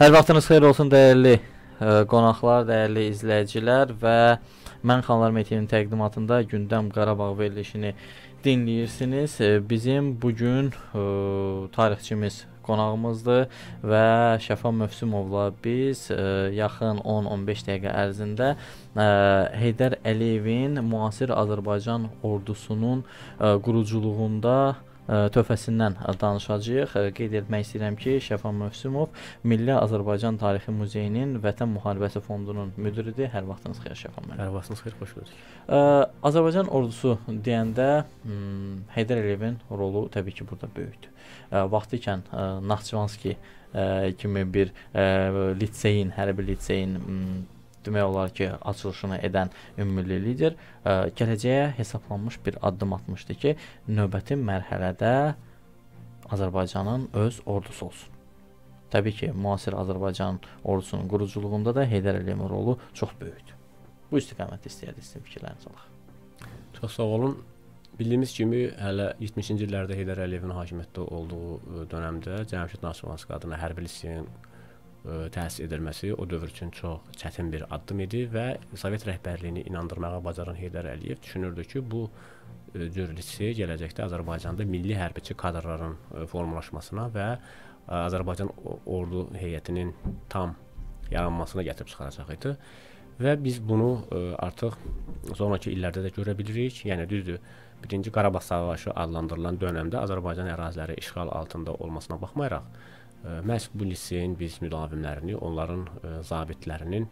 Hər vaxtınız xeyir olsun dəyərli ə, e, qonaqlar, dəyərli izləyicilər və mən Xanlar Metiyinin təqdimatında gündəm Qarabağ verilişini dinləyirsiniz. E, bizim bu gün e, tarixçimiz qonağımızdır və Şəfa Mövsümovla biz ə, yaxın 10-15 dəqiqə ərzində ə, Heydər Əliyevin müasir Azərbaycan ordusunun ə, quruculuğunda ə, töhfəsindən danışacağıq. Qeyd etmək istəyirəm ki, Şəfa Mövsümov Milli Azərbaycan Tarixi Muzeyinin Vətən Müharibəsi Fondunun müdiridir. Hər vaxtınız xeyir Şəfa müəllim. Hər vaxtınız xeyir, xoş gördük. Azərbaycan ordusu deyəndə hmm, Heydər Əliyevin rolu təbii ki, burada böyükdür. Vaxtikən Naxçıvanski kimi bir liseyin, hərbi liseyin hmm, demək olar ki, açılışını edən ümummilli lider ə, e, gələcəyə hesablanmış bir addım atmışdı ki, növbəti mərhələdə Azərbaycanın öz ordusu olsun. Təbii ki, müasir Azərbaycan ordusunun quruculuğunda da Heydər Əliyev rolu çox böyükdür. Bu istiqamətdə istəyirdi sizin fikirlərinizi alaq. Çox sağ olun. Bildiyimiz kimi hələ 70-ci illərdə Heydər Əliyevin hakimiyyətdə olduğu dövrdə Cəmşid Nasimovanski adına hərbi liseyin təsis edilməsi o dövr üçün çox çətin bir addım idi və Sovet rəhbərliyini inandırmağa bacaran Heydər Əliyev düşünürdü ki, bu cür lise gələcəkdə Azərbaycanda milli hərbiçi kadrların formalaşmasına və Azərbaycan ordu heyətinin tam yaranmasına gətirib çıxaracaq idi. Və biz bunu artıq sonrakı illərdə də görə bilirik. Yəni düzdür, 1-ci Qarabağ savaşı adlandırılan dövrdə Azərbaycan əraziləri işğal altında olmasına baxmayaraq, Məhz bu liseyin biz müdavimlərini, onların zabitlərinin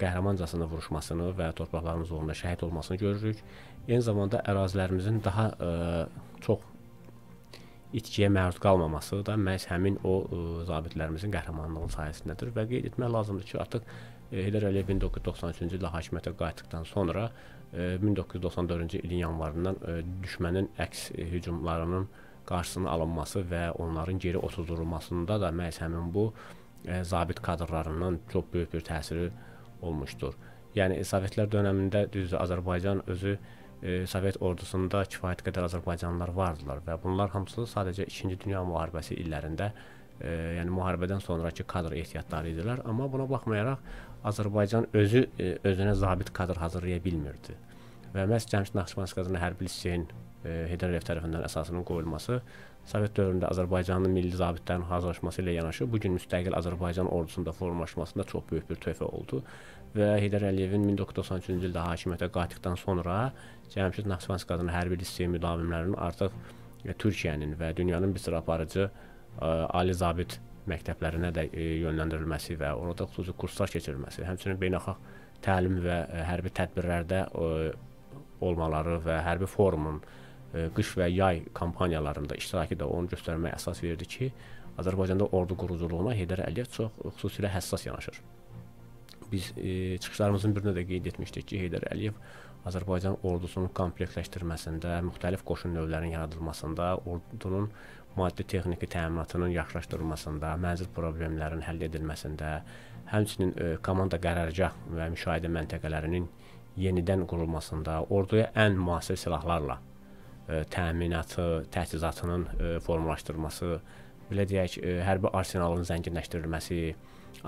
qəhrəmancasına vuruşmasını və torpaqlarımız uğrunda şəhid olmasını görürük. Eyni zamanda ərazilərimizin daha çox itkiyə məruz qalmaması da məhz həmin o ə, zabitlərimizin qəhrəmanlığı sayəsindədir və qeyd etmək lazımdır ki, artıq Heydər Əliyev 1993-cü ildə hakimiyyətə qayıtdıqdan sonra ə, 1994-cü ilin yanvarından ə, düşmənin əks ə, hücumlarının ə, qarşısının alınması və onların geri otuzdurulmasında da məhz həmin bu ə, e, zabit kadrlarından çox böyük bir təsiri olmuşdur. Yəni Sovetlər dövründə düzdür Azərbaycan özü e, Sovet ordusunda kifayət qədər azərbaycanlılar vardılar və bunlar hamısı sadəcə 2-ci dünya müharibəsi illərində e, yəni müharibədən sonrakı kadr ehtiyatları idilər, amma buna baxmayaraq Azərbaycan özü e, özünə zabit kadr hazırlaya bilmirdi. Və məhz Cəmşid Naxçıvanski Hərbi Liseyin Heydər Əliyev tərəfindən əsasının qoyulması Sovet dövründə Azərbaycanın milli zabitlərinin hazırlaşması ilə yanaşı bu gün müstəqil Azərbaycan ordusunda formalaşmasında çox böyük bir töhfə oldu və Heydər Əliyevin 1993-cü ildə hakimiyyətə qayıtdıqdan sonra Cəmşid Naxçıvan qadın hərbi liseyi müdavimlərinin artıq e, Türkiyənin və dünyanın bir sıra aparıcı ə, e, ali zabit məktəblərinə də ə, e, yönləndirilməsi və orada xüsusi kurslar keçirilməsi, həmçinin beynəlxalq təlim və ə, hərbi tədbirlərdə ə, olmaları və hərbi forumun E, qış və yay kampaniyalarında iştirakı da onu göstərməyə əsas verdi ki, Azərbaycanda ordu quruculuğuna Heydər Əliyev çox e, xüsusilə həssas yanaşır. Biz e, çıxışlarımızın birində də qeyd etmişdik ki, Heydər Əliyev Azərbaycan ordusunun kompleksləşdirməsində, müxtəlif qoşun növlərinin yaradılmasında, ordunun maddi texniki təminatının yaxşılaşdırılmasında, mənzil problemlərinin həll edilməsində, həmçinin e, komanda qərargah və müşahidə məntəqələrinin yenidən qurulmasında, orduya ən müasir silahlarla E, təminatı, təchizatının e, formalaşdırılması, belə deyək, e, hərbi arsenalın zənginləşdirilməsi,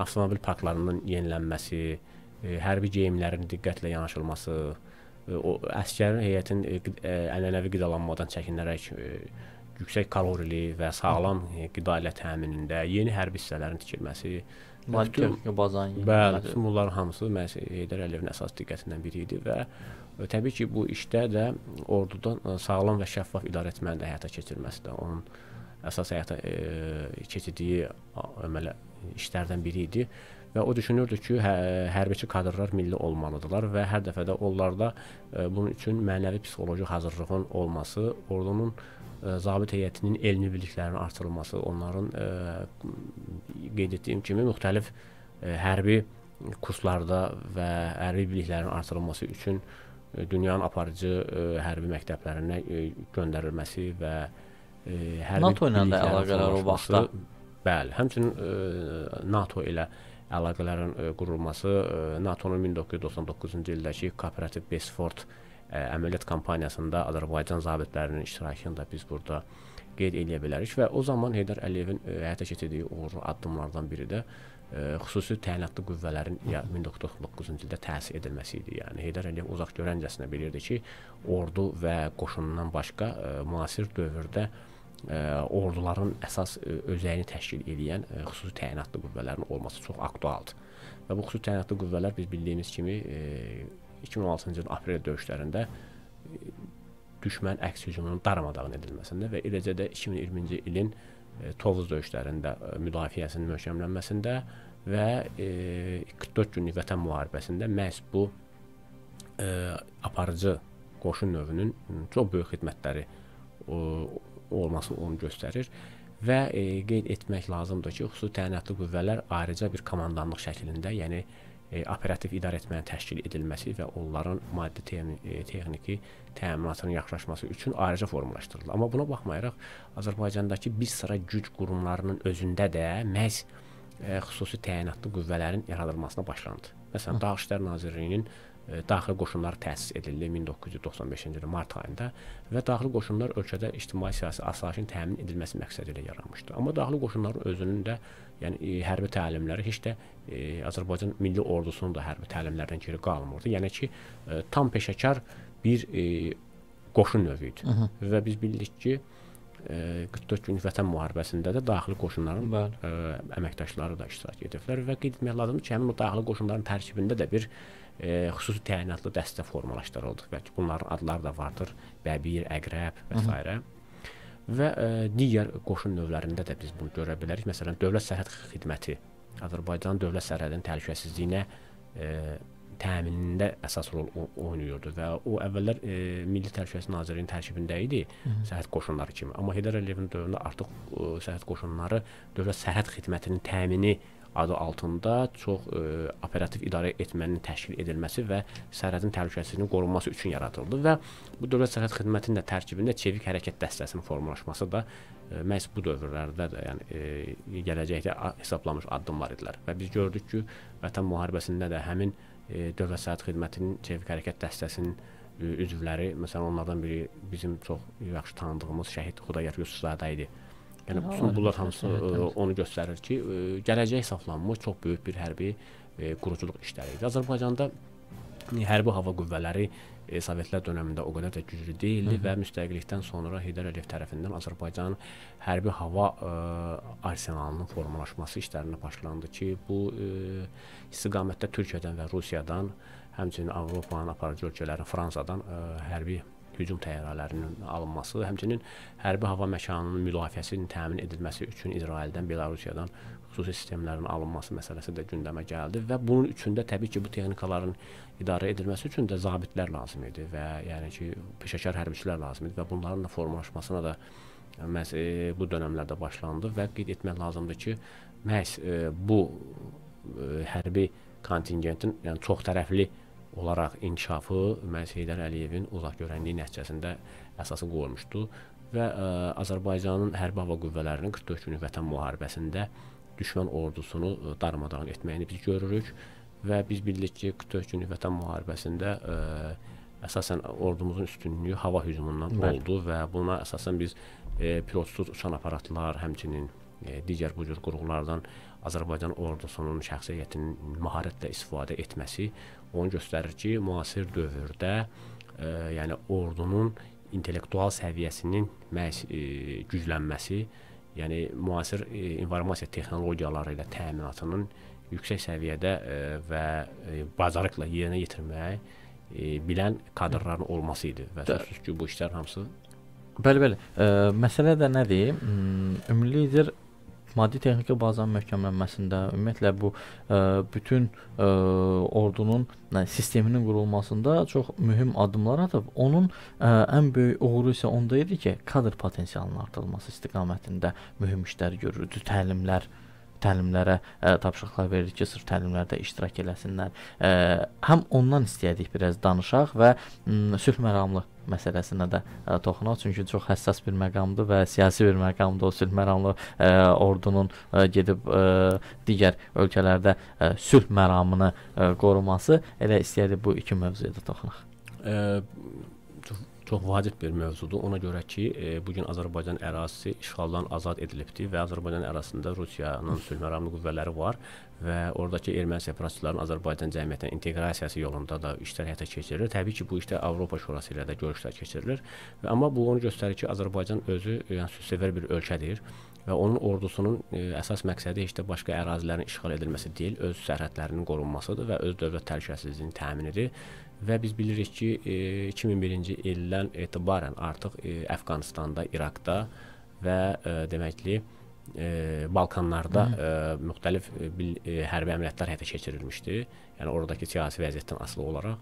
avtomobil parklarının yenilənməsi, hərbi geyimlərin diqqətlə yanaşılması, o əsgərin heyətin ənənəvi qidalanmadan çəkinərək yüksək kalorili və sağlam qida ilə təminində yeni hərbi hissələrin tikilməsi, Malkov, Bazan. Bəli, bütün bunların hamısı məhz Heydər Əliyevin əsas diqqətindən biri idi və Təbii ki, bu işdə də ordudan e, sağlam və şəffaf idarə etmənin də həyata keçirməsi də onun əsas həyata e, keçirdiyi əmələ işlərdən biri idi və o düşünürdü ki, hə, hərbiçi kadrlar milli olmalıdılar və hər dəfə də onlarda e, bunun üçün mənəvi psixoloji hazırlığın olması, ordunun e, zabit heyətinin elmi biliklərinin artırılması, onların e, qeyd etdiyim kimi müxtəlif e, hərbi kurslarda və hərbi biliklərin artırılması üçün e, E, dünyanın aparıcı e, hərbi məktəblərinə e, göndərilməsi və hərbi NATO ilə də əlaqələr o vaxtda bəli, həmçinin NATO ilə əlaqələrin qurulması NATO-nun 1999-cu ildəki kooperativ Besford əməliyyat kampaniyasında Azərbaycan zabitlərinin iştirakını da biz burada qeyd eləyə bilərik və o zaman Heydər Əliyevin həyata keçirdiyi uğurlu addımlardan biri də e, xüsusi təyinatlı qüvvələrin 1999-cu ildə təsis edilməsi idi. Yəni Heydər Əliyev uzaq görəncəsinə bilirdi ki, ordu və qoşunundan başqa ə, e, müasir dövrdə ə, e, orduların əsas ə, e, özəyini təşkil edən ə, xüsusi təyinatlı qüvvələrin olması çox aktualdır. Və bu xüsusi təyinatlı qüvvələr biz bildiyimiz kimi ə, 2016-cı il aprel döyüşlərində ə, düşmən əks hücumunun darmadağın edilməsində və eləcə də 2020-ci ilin ə, E, Tovuz döyüşlərində e, müdafiəsinin möhkəmlənməsində və 44 e, günlük vətən müharibəsində məhz bu aparıcı qoşun növünün çox böyük xidmətləri olması onu göstərir və qeyd etmək lazımdır ki, xüsusi təyinatlı qüvvələr ayrıca bir komandanlıq şəklində, yəni e, operativ idarəetmənin təşkil edilməsi və onların maddi e, texniki təminatının yaxşılaşması üçün ayrıca formalaşdırıldı. Amma buna baxmayaraq Azərbaycandakı bir sıra güc qurumlarının özündə də məhz e, xüsusi təyinatlı qüvvələrin yaradılmasına başlandı. Məsələn, Daxili İşlər Nazirliyinin e, E, daxili qoşunlar təsis edildi 1995-ci ilin mart ayında və daxili qoşunlar ölkədə ictimai-siyasi asayişin təmin edilməsi məqsədi ilə yaranmışdı. Amma daxili qoşunların özünün də yəni e, hərbi təlimləri heç də e, Azərbaycan milli ordusunun da hərbi təlimlərindən geri qalmırdı. Yəni ki, e, tam peşəkar bir e, qoşun növü idi. Hı -hı. Və biz bildik ki, e, 44 günlük vətən müharibəsində də daxili qoşunların Bəli. ə, e, əməkdaşları da iştirak ediblər və qeyd etmək lazımdır ki, həmin o daxili qoşunların tərkibində də bir ə, e, xüsusi təyinatlı dəstə formalaşdırıldı. Bəlkə bunların adları da vardır. Bəbir, əqrəb və s. Hı -hı. Və e, digər qoşun növlərində də biz bunu görə bilərik. Məsələn, Dövlət Sərhəd Xidməti Azərbaycan Dövlət Sərhədinin təhlükəsizliyinə e, təminində əsas rol oynayırdı və o əvvəllər e, Milli Təhlükəsizlik Nazirliyinin tərkibində idi sərhəd qoşunları kimi. Amma Heydər Əliyevin dövründə artıq e, sərhəd qoşunları dövlət sərhəd xidmətinin təmini adı altında çox ə, e, operativ idarə etmənin təşkil edilməsi və sərhədin təhlükəsizliyinin qorunması üçün yaradıldı və bu dövlət sərhəd xidmətinin də tərkibində çevik hərəkət dəstəsinin formalaşması da ə, e, məhz bu dövrlərdə də yəni ə, e, gələcəkdə hesablamış addımlar idilər və biz gördük ki, Vətən müharibəsində də həmin ə, dövlət sərhəd xidmətinin çevik hərəkət dəstəsinin üzvləri, məsələn onlardan biri bizim çox yaxşı tanıdığımız şəhid Xudayar Yusufzadə idi. Yəni bunlar hamısı e, onu göstərir ki, e, gələcək hesablanma çox böyük bir hərbi e, quruculuq işləridir. Azərbaycanda hərbi hava qüvvələri e, Sovetlər dövründə o qədər də güclü deyildi Hı -hı. və müstəqillikdən sonra Heydər Əliyev tərəfindən Azərbaycanın hərbi hava e, arsenalının formalaşması işlərinə başlandı ki, bu e, istiqamətdə Türkiyədən və Rusiyadan, həmçinin Avropanın aparıcı ölkələri Fransadan e, hərbi hücum təyyarələrinin alınması, həmçinin hərbi hava məkanının müdafiəsinin təmin edilməsi üçün İsraildən, Belarusiyadan xüsusi sistemlərin alınması məsələsi də gündəmə gəldi və bunun üçün də təbii ki, bu texnikaların idarə edilməsi üçün də zabitlər lazım idi və yəni ki, peşəkar hərbiçilər lazım idi və bunların da formalaşmasına da məhz e, bu dönəmlərdə başlandı və qeyd etmək lazımdır ki, məhz e, bu e, hərbi kontingentin yəni çox tərəfli e, olaraq inkişafı məhz Heydər Əliyevin uzaqgörənliyi nəticəsində əsası qoymuşdu və ə, e, Azərbaycanın hərbi hava qüvvələrinin 44 günlük vətən müharibəsində düşmən ordusunu e, darmadağın etməyini biz görürük və biz bildik ki, 44 günlük vətən müharibəsində ə, e, əsasən ordumuzun üstünlüyü hava hücumundan Bəli. oldu və buna əsasən biz e, pilotsuz uçan aparatlar, həmçinin e, digər bu cür qurğulardan Azərbaycan ordusunun şəxsiyyətinin məharətlə istifadə etməsi onu göstərir ki, müasir dövrdə ə, e, yəni ordunun intellektual səviyyəsinin məhz ə, e, güclənməsi, yəni müasir ə, e, informasiya texnologiyaları ilə təminatının yüksək səviyyədə ə, və ə, bacarıqla yerinə yetirməyi ə, bilən kadrların olması idi və sözsüz ki, bu işlər hamısı Bəli, bəli. Ə, məsələ də nədir? Hmm, Ümumilikdə Maddi texniki bazanın möhkəmlənməsində, ümumiyyətlə bu ə, e, bütün ə, e, ordunun ə, yəni sisteminin qurulmasında çox mühüm addımlar atıb. Onun ə, e, ən böyük uğuru isə onda idi ki, kadr potensialının artırılması istiqamətində mühüm işlər görürdü, təlimlər təlimlərə ə, tapşırıqlar verir ki, sırf təlimlərdə iştirak eləsinlər. Ə, həm ondan istəyirdik biraz danışaq və ə, sülh məramlı məsələsinə də ə, e, toxunaq, çünki çox həssas bir məqamdır və siyasi bir məqamdır. O sülh məramlı ə, e, ordunun ə, e, gedib ə, digər ölkələrdə ə, sülh məramını ə, qoruması elə istəyirdi bu iki mövzuya da toxunaq. Ə çox vacib bir mövzudur. Ona görə ki, e, bu gün Azərbaycan ərazisi işğaldan azad edilibdi və Azərbaycan ərazisində Rusiyanın sülhməramlı qüvvələri var və ordakı erməni separatçılarının Azərbaycan cəmiyyətinə inteqrasiyası yolunda da işlər həyata keçirilir. Təbii ki, bu işdə Avropa Şurası ilə də görüşlər keçirilir. Və amma bu onu göstərir ki, Azərbaycan özü yəni sülhsevər bir ölkədir və onun ordusunun ə, e, əsas məqsədi heç də başqa ərazilərin işğal edilməsi deyil, öz sərhədlərinin qorunmasıdır və öz dövlət təhlükəsizliyinin təminidir və biz bilirik ki, 2001-ci e, ildən etibarən artıq e, Əfqanistanda, İraqda və e, deməkli Balkanlarda Hı. müxtəlif hərbi əməliyyatlar həyata keçirilmişdi. Yəni oradakı siyasi vəziyyətdən asılı olaraq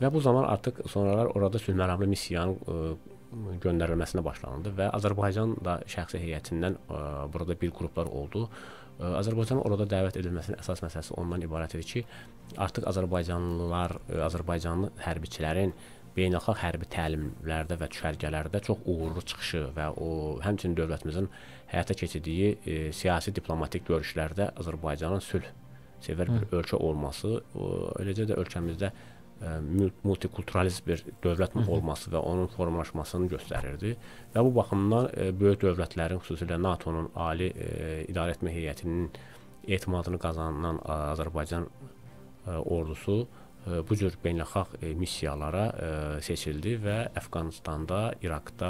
və bu zaman artıq sonralar orada sülhməramlı missiyanın göndərilməsinə başlanıldı və Azərbaycan da şəxsi heyətindən ə, burada bir qruplar oldu Azərbaycanın orada dəvət edilməsinin əsas məsələsi ondan ibarət idi ki, artıq Azərbaycanlılar, Azərbaycanlı hərbiçilərin beynəlxalq hərbi təlimlərdə və düşərgələrdə çox uğurlu çıxışı və o həmçinin dövlətimizin həyata keçirdiyi e, siyasi diplomatik görüşlərdə Azərbaycanın sülh sevər bir ölkə olması, o, eləcə də ölkəmizdə E, multikulturalist bir dövlət Hı -hı. olması və onun formalaşmasını göstərirdi. Və bu baxımdan e, böyük dövlətlərin, xüsusilə NATO-nun ali e, idarəetmə heyətinin etimadını qazanan Azərbaycan ordusu bu cür beynəlxalq missiyalara seçildi və Əfqanistanda, İraqda,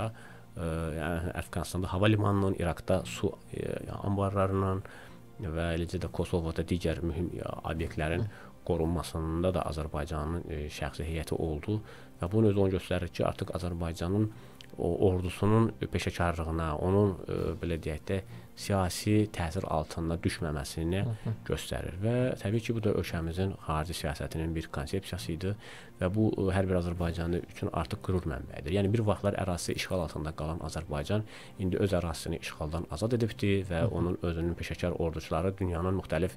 yəni Əfqanistanda hava limanının, İraqda su anbarlarının və eləcə də Kosovada digər mühüm obyektlərin qorunmasında da Azərbaycanın e, şəxsi heyəti oldu və bunun özü onu göstərir ki, artıq Azərbaycanın o ordusunun peşəkarlığına, onun e, belə deyək də siyasi təsir altında düşməməsini Hı -hı. göstərir və təbii ki, bu da ölkəmizin xarici siyasətinin bir konsepsiyası idi və bu e, hər bir Azərbaycanlı üçün artıq qürur mənbəyidir. Yəni bir vaxtlar ərazisi işğal altında qalan Azərbaycan indi öz ərazisini işğaldan azad edibdi və Hı -hı. onun özünün peşəkar orduçuları dünyanın müxtəlif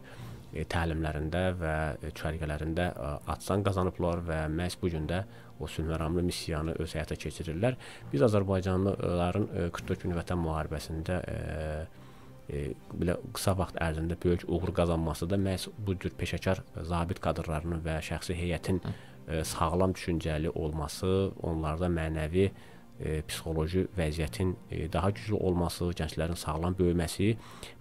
E, təlimlərində və düşərgələrində e, atsan qazanıblar və məhz bu gün də o sülhməramlı missiyanı öz həyata keçirirlər. Biz azərbaycanlıların 44 e, gün vətən müharibəsində belə qısa vaxt ərzində böyük uğur qazanması da məhz bu cür peşəkar zabit kadrlarının və şəxsi heyətin sağlam düşüncəli olması, onlarda mənəvi e, psixoloji vəziyyətin e, daha güclü olması, gənclərin sağlam böyüməsi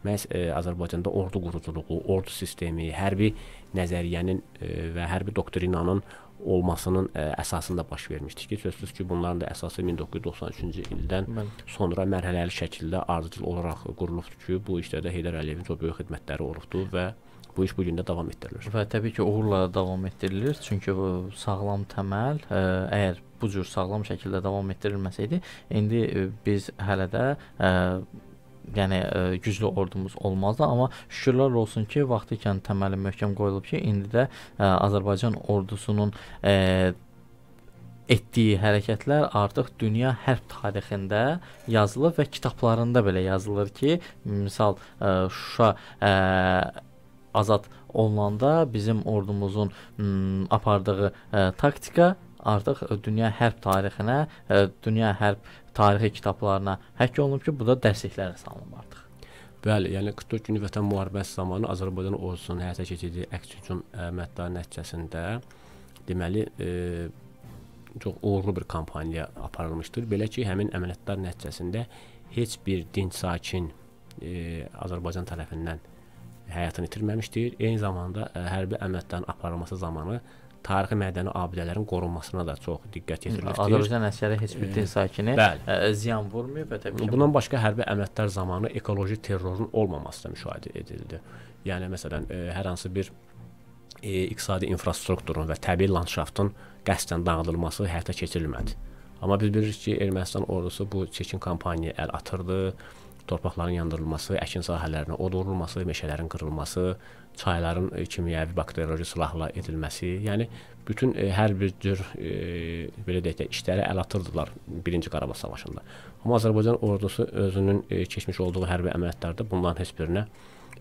məhz e, Azərbaycanda ordu quruculuğu, ordu sistemi, hərbi nəzəriyyənin e, və hərbi doktrinanın olmasının ə, e, əsasında baş vermişdi ki, sözsüz ki, bunların da əsası 1993-cü ildən Bəli. sonra mərhələli şəkildə ardıcıl olaraq qurulubdu ki, bu işdə də Heydər Əliyevin çox böyük xidmətləri olubdu və bu iş bu gün də davam etdirilir. Və təbii ki, uğurla davam etdirilir, çünki bu sağlam təməl ə, e, əgər bu cür sağlam şəkildə davam etdirilməsəydi, indi ə, e, biz hələ də ə, e, yəni ə, güclü ordumuz olmazdı, amma şükürlər olsun ki, vaxtilə təməli möhkəm qoyulub ki, indi də ə, Azərbaycan ordusunun ə, etdiyi hərəkətlər artıq dünya hərb tarixində yazılıb və kitablarında belə yazılır ki, misal ə, Şuşa ə, azad olunanda bizim ordumuzun hmm, apardığı ə, e, taktika artıq dünya hərb tarixinə, ə, e, dünya hərb tarixi kitablarına həkk olunub ki, bu da dərsliklərə salınıb artıq. Bəli, yəni 44 günlük vətən müharibəsi zamanı Azərbaycan ordusunun həyata keçirdiyi əks hücum əməliyyatları e, nəticəsində deməli e, çox uğurlu bir kampaniya aparılmışdır. Belə ki, həmin əməliyyatlar nəticəsində heç bir dinc sakin e, Azərbaycan tərəfindən həyatını itirməmişdir. Eyni zamanda ə, e, hərbi əməliyyatların aparılması zamanı tarixi mədəni abidələrin qorunmasına da çox diqqət yetirilir. Azərbaycan əsgəri heç bir e, din sakini ə, e, ziyan vurmayıb və təbii ki. Bundan başqa hərbi əməliyyatlar zamanı ekoloji terrorun olmaması da müşahidə edildi. Yəni məsələn ə, hər hansı bir e, iqtisadi infrastrukturun və təbii landşaftın qəsdən dağıdılması həyata keçirilmədi. Amma biz bilirik ki, Ermənistan ordusu bu çekin kampaniyaya əl atırdı torpaqların yandırılması, əkin sahələrinə od vurulması, meşələrin qırılması, çayların e, kimyəvi bakterioloji silahla edilməsi, yəni bütün e, hər bir cür e, belə deyək də işlərə əl atırdılar 1-ci Qarabağ savaşında. Amma Azərbaycan ordusu özünün e, keçmiş olduğu hərbi əməliyyatlarda bunların heç birinə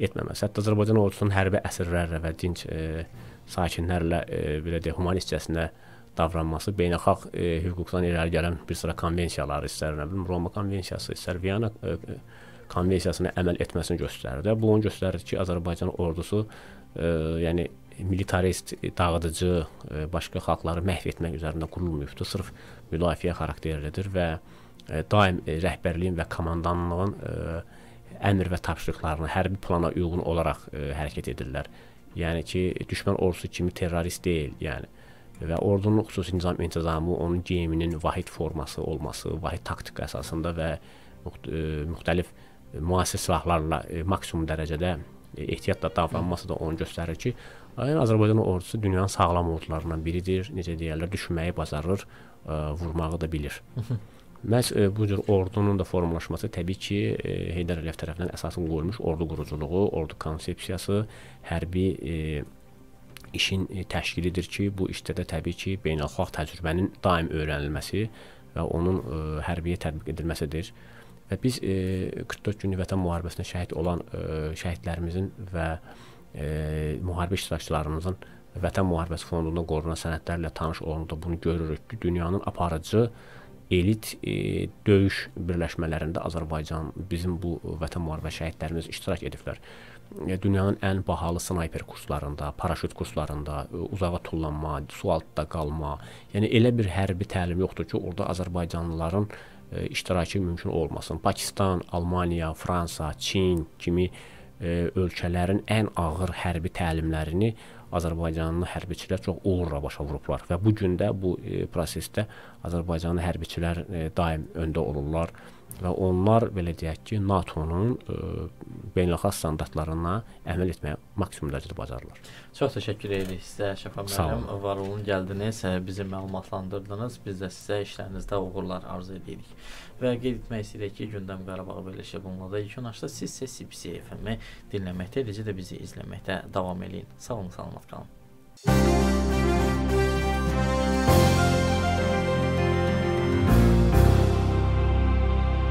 etməməsi. Hətta Azərbaycan ordusunun hərbi əsirlərlə və dinc e, sakinlərlə e, belə deyək humanistcəsinə e, davranması beynəlxalq e, hüquqdan irəli gələn bir sıra konvensiyaları istər, nə bilim Roma konvensiyası, istər Viyana e, e, konvensiyasına əməl etməsini göstərir də. Bu onu göstərir ki, Azərbaycan ordusu e, yəni militarist, dağıdıcı, e, başqa xalqları məhv etmək üzərində qurulmayıbdır. Sırf müdafiə xarakterlidir və e, daim e, rəhbərliyin və komandanlığın e, əmr və tapşırıqlarını hərbi plana uyğun olaraq e, hərəkət edirlər. Yəni ki, düşmən ordusu kimi terrorist deyil, yəni və ordunun xüsusi nizam intizamı onun geyiminin vahid forması olması, vahid taktika əsasında və e, müxtəlif müasir silahlarla e, maksimum dərəcədə e, ehtiyatla davranması da onu göstərir ki, yəni Azərbaycan ordusu dünyanın sağlam ordularından biridir. Necə deyirlər, düşməyi bacarır, vurmağı da bilir. Məhz bu cür ordunun da formalaşması təbii ki, Heydər Əliyev tərəfindən əsasını qoyulmuş ordu quruculuğu, ordu konsepsiyası, hərbi e, işin e, təşkilidir ki, bu işdə də təbii ki, beynəlxalq təcrübənin daim öyrənilməsi və onun ə, e, hərbiyə tətbiq edilməsidir. Və biz ə, e, 44 günlük vətən müharibəsində şəhid olan ə, şəhidlərimizin və ə, müharibə iştirakçılarımızın Vətən Müharibəsi Fondunda qorunan sənədlərlə tanış olanda bunu görürük ki, dünyanın aparıcı elit e, döyüş birləşmələrində Azərbaycan bizim bu vətən müharibəsi şəhidlərimiz iştirak ediblər. E, dünyanın ən bahalı snayper kurslarında, paraşüt kurslarında, e, uzağa tullanma, su altında qalma, yəni elə bir hərbi təlim yoxdur ki, orada Azərbaycanlıların e, iştirakı mümkün olmasın. Pakistan, Almaniya, Fransa, Çin kimi ölkələrin ən ağır hərbi təlimlərini Azərbaycanlı hərbiçilər çox uğurla başa vurublar və bu gün də bu prosesdə Azərbaycanlı hərbiçilər daim öndə olurlar və onlar belə deyək ki, NATO-nun beynəlxalq standartlarına əməl etməyə maksimum dərəcədə bacarırlar. Çox təşəkkür edirik sizə Şəfa müəllim, var olun, gəldiniz, hə, bizi məlumatlandırdınız. Biz də sizə işlərinizdə uğurlar arzu edirik. Və qeyd etmək istəyirik ki, gündəm Qarabağa birləşib bununla da yekunlaşdı. Siz isə CBC FM-i dinləməkdə, eləcə də bizi izləməkdə davam eləyin. Sağ olun, salamat qalın. Müzik